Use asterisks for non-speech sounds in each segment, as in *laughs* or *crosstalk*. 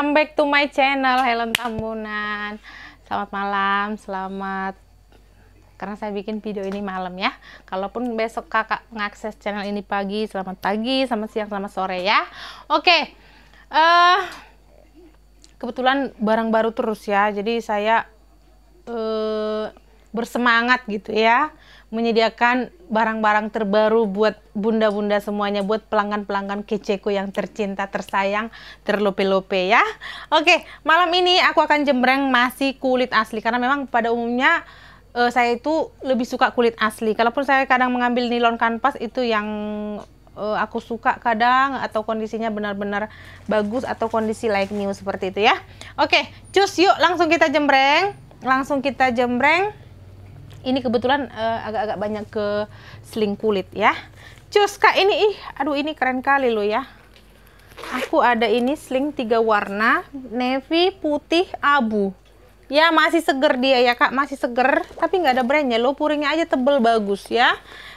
welcome back to my channel Helen Tambunan. Selamat malam, selamat karena saya bikin video ini malam ya. Kalaupun besok kakak mengakses channel ini pagi, selamat pagi, selamat siang, selamat sore ya. Oke, uh, kebetulan barang baru terus ya, jadi saya uh, bersemangat gitu ya menyediakan barang-barang terbaru buat bunda-bunda semuanya, buat pelanggan-pelanggan keceku yang tercinta, tersayang, terlope-lope ya. Oke, malam ini aku akan jembreng masih kulit asli karena memang pada umumnya uh, saya itu lebih suka kulit asli. Kalaupun saya kadang mengambil nilon kanvas itu yang uh, aku suka kadang atau kondisinya benar-benar bagus atau kondisi like new seperti itu ya. Oke, cus yuk langsung kita jembreng. Langsung kita jembreng ini kebetulan eh, agak-agak uh, banyak ke seling kulit ya cus kak ini ih aduh ini keren kali loh ya aku ada ini sling tiga warna navy putih abu ya masih seger dia ya kak masih seger tapi nggak ada brandnya lo. puringnya aja tebel bagus ya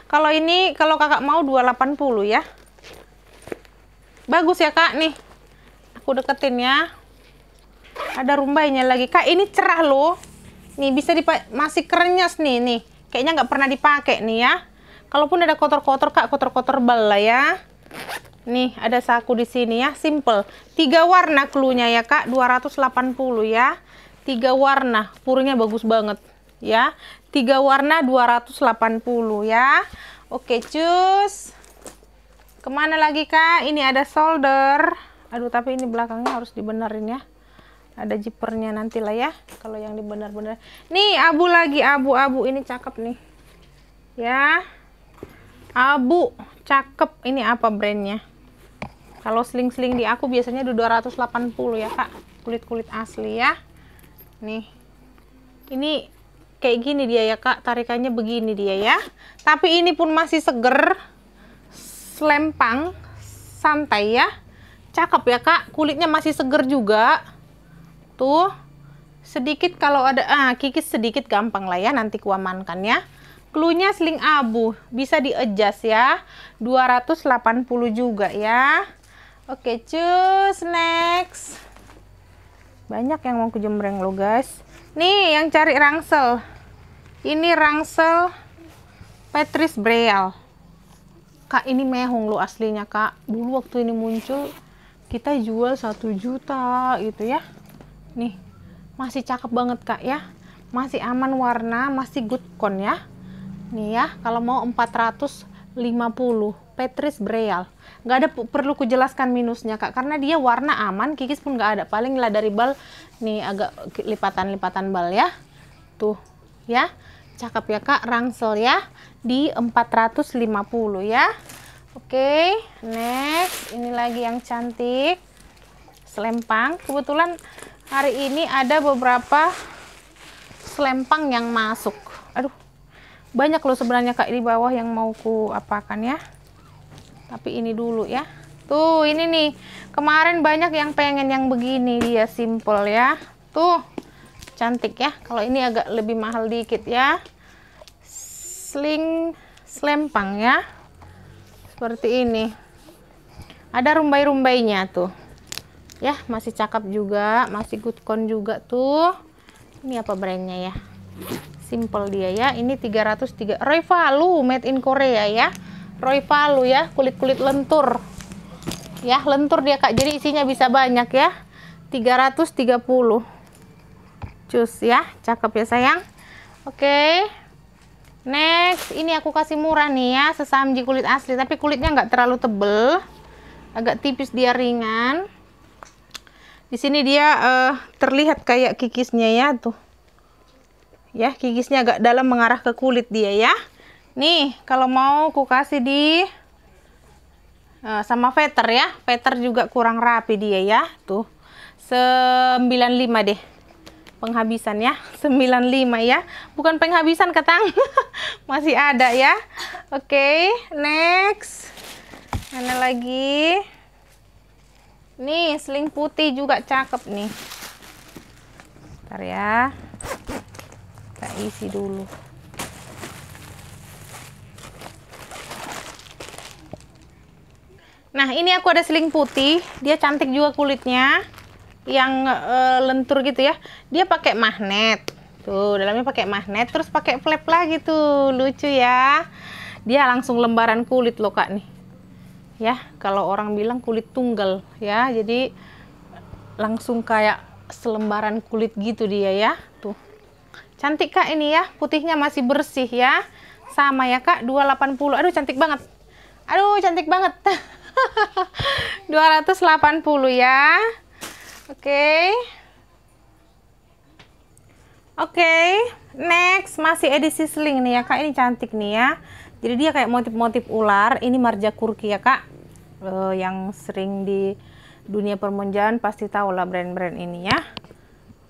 kalau ini kalau kakak mau 280 ya bagus ya kak nih aku deketin ya ada rumbainya lagi kak ini cerah loh Nih bisa dipakai, masih kerenyes nih nih. Kayaknya nggak pernah dipakai nih ya. Kalaupun ada kotor-kotor kak, kotor-kotor bal lah ya. Nih ada saku di sini ya, simple. Tiga warna klunya ya kak, 280 ya. Tiga warna, purunya bagus banget ya. Tiga warna 280 ya. Oke cus. Kemana lagi kak? Ini ada solder. Aduh tapi ini belakangnya harus dibenerin ya ada jipernya nanti lah ya kalau yang di benar-benar nih abu lagi abu-abu ini cakep nih ya abu cakep ini apa brandnya kalau sling-sling di aku biasanya di 280 ya kak kulit-kulit asli ya nih ini kayak gini dia ya kak tarikannya begini dia ya tapi ini pun masih seger selempang santai ya cakep ya kak kulitnya masih seger juga tuh sedikit kalau ada ah kikis sedikit gampang lah ya nanti kuamankan ya klunya seling abu bisa di adjust ya 280 juga ya oke cus next banyak yang mau kujemreng lo guys nih yang cari rangsel ini rangsel Patrice Breal kak ini mehong lo aslinya kak dulu waktu ini muncul kita jual satu juta gitu ya Nih, masih cakep banget kak ya. Masih aman warna, masih good con ya. Nih ya, kalau mau 450 Petris Breal. Nggak ada perlu ku minusnya kak, karena dia warna aman, kikis pun nggak ada. Paling lah dari bal, nih agak lipatan-lipatan bal ya. Tuh, ya. Cakep ya kak, rangsel ya. Di 450 ya. Oke, okay, next. Ini lagi yang cantik. Selempang. Kebetulan hari ini ada beberapa selempang yang masuk aduh banyak loh sebenarnya kak di bawah yang mau ku apakan ya tapi ini dulu ya tuh ini nih kemarin banyak yang pengen yang begini dia simple ya tuh cantik ya kalau ini agak lebih mahal dikit ya sling selempang ya seperti ini ada rumbai-rumbainya tuh ya masih cakep juga masih good con juga tuh ini apa brandnya ya simple dia ya ini 303 Royvalu made in Korea ya Royvalu ya kulit-kulit lentur ya lentur dia kak jadi isinya bisa banyak ya 330 cus ya cakep ya sayang oke okay. next ini aku kasih murah nih ya sesamji kulit asli tapi kulitnya nggak terlalu tebel agak tipis dia ringan di sini dia uh, terlihat kayak kikisnya ya tuh. Ya, kikisnya agak dalam mengarah ke kulit dia ya. Nih, kalau mau ku kasih di uh, sama veter ya. Veter juga kurang rapi dia ya. Tuh. 95 deh penghabisan ya 95 ya bukan penghabisan ketang *laughs* masih ada ya oke okay, next mana lagi Nih, seling putih juga cakep nih. ntar ya. Kita isi dulu. Nah, ini aku ada seling putih. Dia cantik juga kulitnya. Yang e, lentur gitu ya. Dia pakai magnet. Tuh, dalamnya pakai magnet. Terus pakai flap lagi tuh. Lucu ya. Dia langsung lembaran kulit loh, Kak, nih ya kalau orang bilang kulit tunggal ya jadi langsung kayak selembaran kulit gitu dia ya tuh cantik kak ini ya putihnya masih bersih ya sama ya kak 280 aduh cantik banget aduh cantik banget 280 *laughs* ya oke okay. oke okay. next masih edisi sling nih ya kak ini cantik nih ya jadi dia kayak motif-motif ular. Ini marja kurki ya kak, uh, yang sering di dunia permonjaan pasti tahu lah brand-brand ini ya.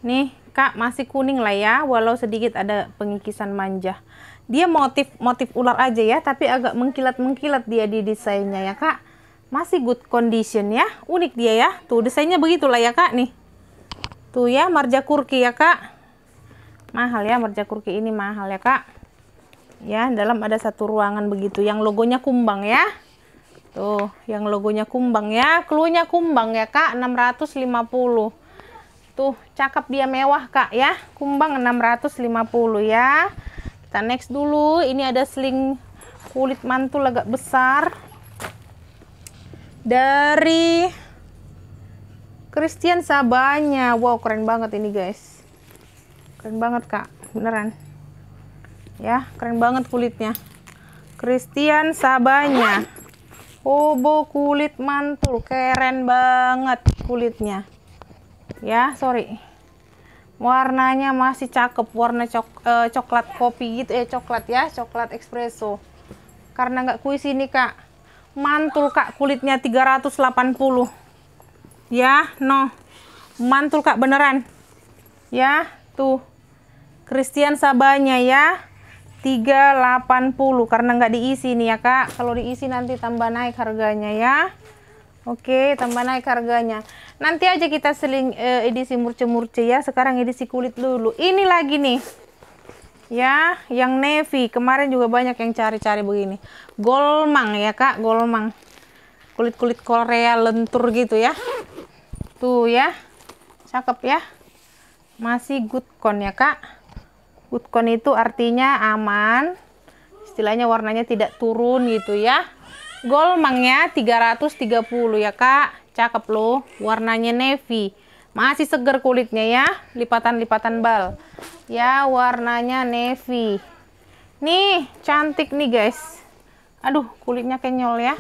Nih kak masih kuning lah ya, walau sedikit ada pengikisan manja. Dia motif motif ular aja ya, tapi agak mengkilat-mengkilat dia di desainnya ya kak. Masih good condition ya, unik dia ya. Tuh desainnya begitulah ya kak nih. Tuh ya marja kurki ya kak. Mahal ya marja kurki ini mahal ya kak ya dalam ada satu ruangan begitu yang logonya kumbang ya tuh yang logonya kumbang ya klunya kumbang ya kak 650 tuh cakep dia mewah kak ya kumbang 650 ya kita next dulu ini ada sling kulit mantul agak besar dari Christian Sabanya wow keren banget ini guys keren banget kak beneran ya keren banget kulitnya Christian Sabanya hobo kulit mantul keren banget kulitnya ya sorry warnanya masih cakep warna cok eh, coklat kopi gitu eh coklat ya coklat espresso karena nggak kuis ini kak mantul kak kulitnya 380 ya no mantul kak beneran ya tuh Christian Sabanya ya 380 karena nggak diisi nih ya kak kalau diisi nanti tambah naik harganya ya Oke tambah naik harganya nanti aja kita seling eh, edisi murce-murce ya sekarang edisi kulit dulu ini lagi nih ya yang navy kemarin juga banyak yang cari-cari begini golmang ya kak golmang kulit-kulit korea lentur gitu ya tuh ya cakep ya masih good con ya kak Utkon itu artinya aman. Istilahnya warnanya tidak turun gitu ya. Golmangnya 330 ya kak. Cakep loh. Warnanya navy. Masih seger kulitnya ya. Lipatan-lipatan bal. Ya warnanya navy. Nih cantik nih guys. Aduh kulitnya kenyol ya.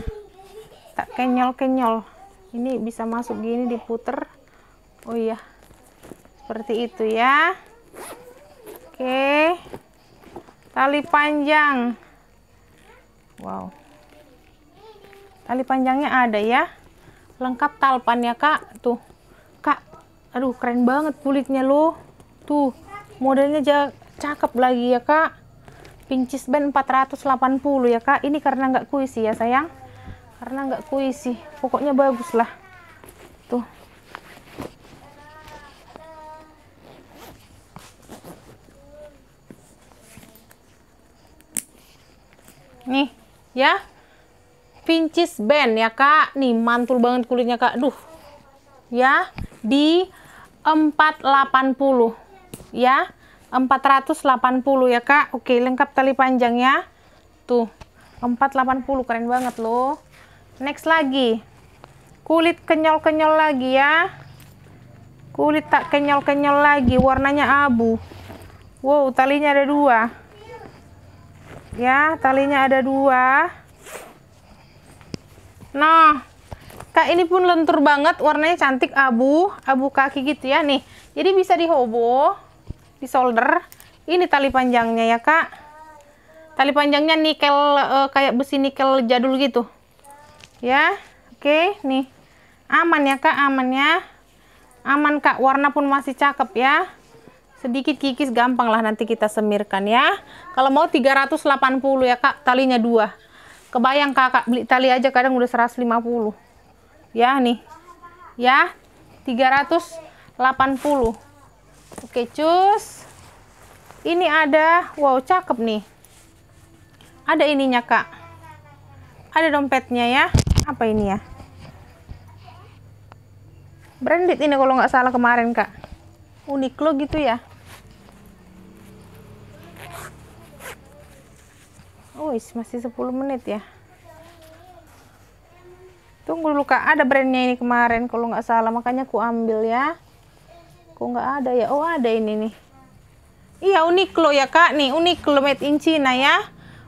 Tak kenyol-kenyol. Ini bisa masuk gini diputer. Oh iya. Seperti itu ya. Oke. Tali panjang. Wow. Tali panjangnya ada ya. Lengkap talpan ya, Kak. Tuh. Kak, aduh keren banget kulitnya loh. Tuh, modelnya cakep lagi ya, Kak. Pincis band 480 ya, Kak. Ini karena nggak kuisi ya, sayang. Karena nggak kuisi. Pokoknya bagus lah. Nih, ya. Pincis band ya, Kak. Nih, mantul banget kulitnya, Kak. Duh. Ya, di 480 ya. 480 ya, Kak. Oke, lengkap tali panjang ya Tuh, 480 keren banget loh. Next lagi. Kulit kenyal-kenyal lagi ya. Kulit tak kenyal-kenyal lagi, warnanya abu. Wow, talinya ada dua ya talinya ada dua nah kak ini pun lentur banget warnanya cantik abu abu kaki gitu ya nih jadi bisa dihobo di solder ini tali panjangnya ya kak tali panjangnya nikel e, kayak besi nikel jadul gitu ya oke nih aman ya kak aman ya aman kak warna pun masih cakep ya sedikit kikis gampang lah nanti kita semirkan ya kalau mau 380 ya kak talinya dua kebayang kakak beli tali aja kadang udah 150 ya nih ya 380 oke cus ini ada wow cakep nih ada ininya kak ada dompetnya ya apa ini ya branded ini kalau nggak salah kemarin kak unik lo gitu ya wis masih 10 menit ya tunggu dulu kak ada brandnya ini kemarin kalau nggak salah makanya aku ambil ya kok nggak ada ya oh ada ini nih iya unik lo ya kak nih Uniqlo made in China ya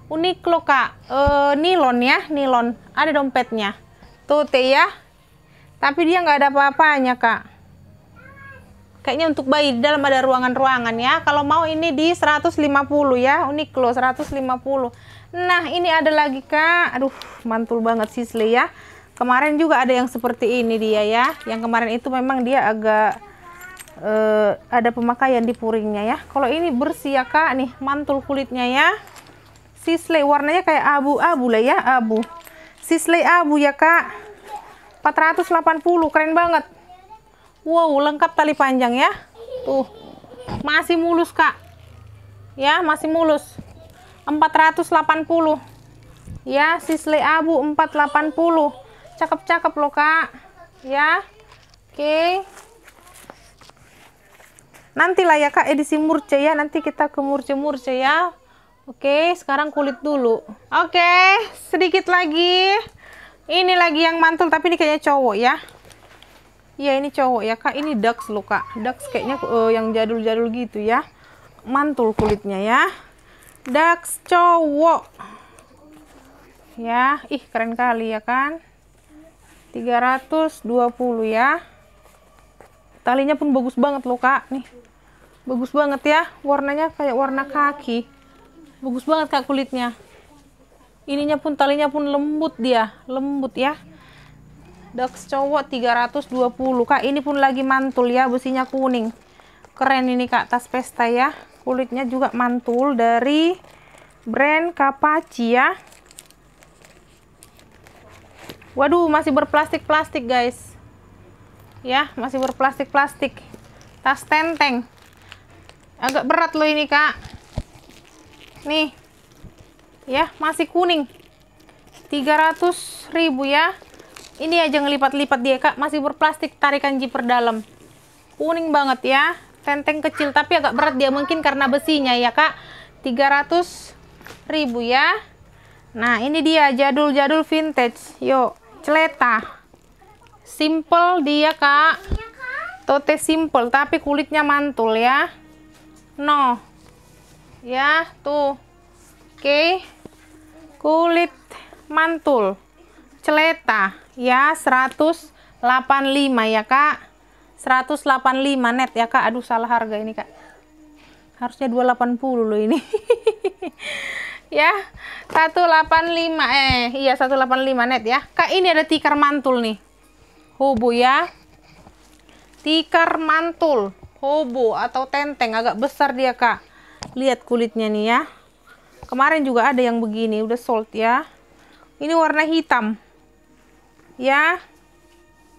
lo kak e, nilon ya nilon ada dompetnya tuh teh ya tapi dia nggak ada apa-apanya kak kayaknya untuk bayi di dalam ada ruangan-ruangan ya. Kalau mau ini di 150 ya, unik loh 150. Nah, ini ada lagi Kak. Aduh, mantul banget Sisley ya. Kemarin juga ada yang seperti ini dia ya. Yang kemarin itu memang dia agak uh, ada pemakaian di puringnya ya. Kalau ini bersih ya Kak, nih mantul kulitnya ya. Sisley warnanya kayak abu-abu lah ya, abu. Sisley abu ya Kak. 480 keren banget Wow, lengkap tali panjang ya. Tuh, masih mulus kak. Ya, masih mulus. 480. Ya, sisle abu 480. Cakep-cakep loh kak. Ya, oke. nantilah Nanti lah ya kak edisi murce ya. Nanti kita ke murce-murce ya. Oke, sekarang kulit dulu. Oke, sedikit lagi. Ini lagi yang mantul, tapi ini kayaknya cowok ya. Iya ini cowok ya kak, ini ducks lo kak. Ducks kayaknya uh, yang jadul-jadul gitu ya. Mantul kulitnya ya. Ducks cowok. Ya, ih keren kali ya kan. 320 ya. Talinya pun bagus banget loh kak. Nih, bagus banget ya. Warnanya kayak warna kaki. Bagus banget kak kulitnya. Ininya pun talinya pun lembut dia, lembut ya. Dax cowok 320 Kak ini pun lagi mantul ya businya kuning keren ini Kak tas pesta ya kulitnya juga mantul dari brand Kapaci ya waduh masih berplastik-plastik guys ya masih berplastik-plastik tas tenteng agak berat loh ini Kak nih ya masih kuning 300 ribu ya ini aja ngelipat-lipat dia kak masih berplastik tarikan jiper dalam kuning banget ya tenteng kecil tapi agak berat dia mungkin karena besinya ya kak 300 ribu ya nah ini dia jadul-jadul vintage yuk celeta simple dia kak tote simple tapi kulitnya mantul ya no ya tuh oke okay. kulit mantul celeta ya 185 ya kak 185 net ya kak aduh salah harga ini kak harusnya 280 loh ini *laughs* ya 185 eh iya 185 net ya kak ini ada tikar mantul nih hobo ya tikar mantul hobo atau tenteng agak besar dia kak lihat kulitnya nih ya kemarin juga ada yang begini udah sold ya ini warna hitam ya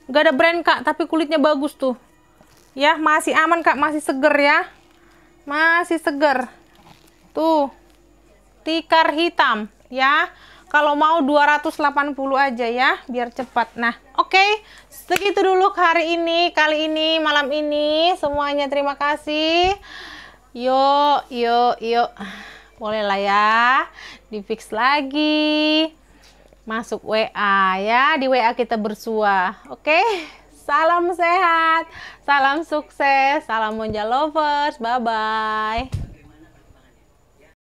Gak ada brand kak tapi kulitnya bagus tuh ya masih aman kak masih seger ya masih seger tuh tikar hitam ya kalau mau 280 aja ya biar cepat nah oke okay. segitu dulu hari ini kali ini malam ini semuanya terima kasih yuk yuk yuk boleh lah ya di fix lagi masuk WA ya. Di WA kita bersua. Oke. Salam sehat, salam sukses, salam Monja lovers. Bye bye.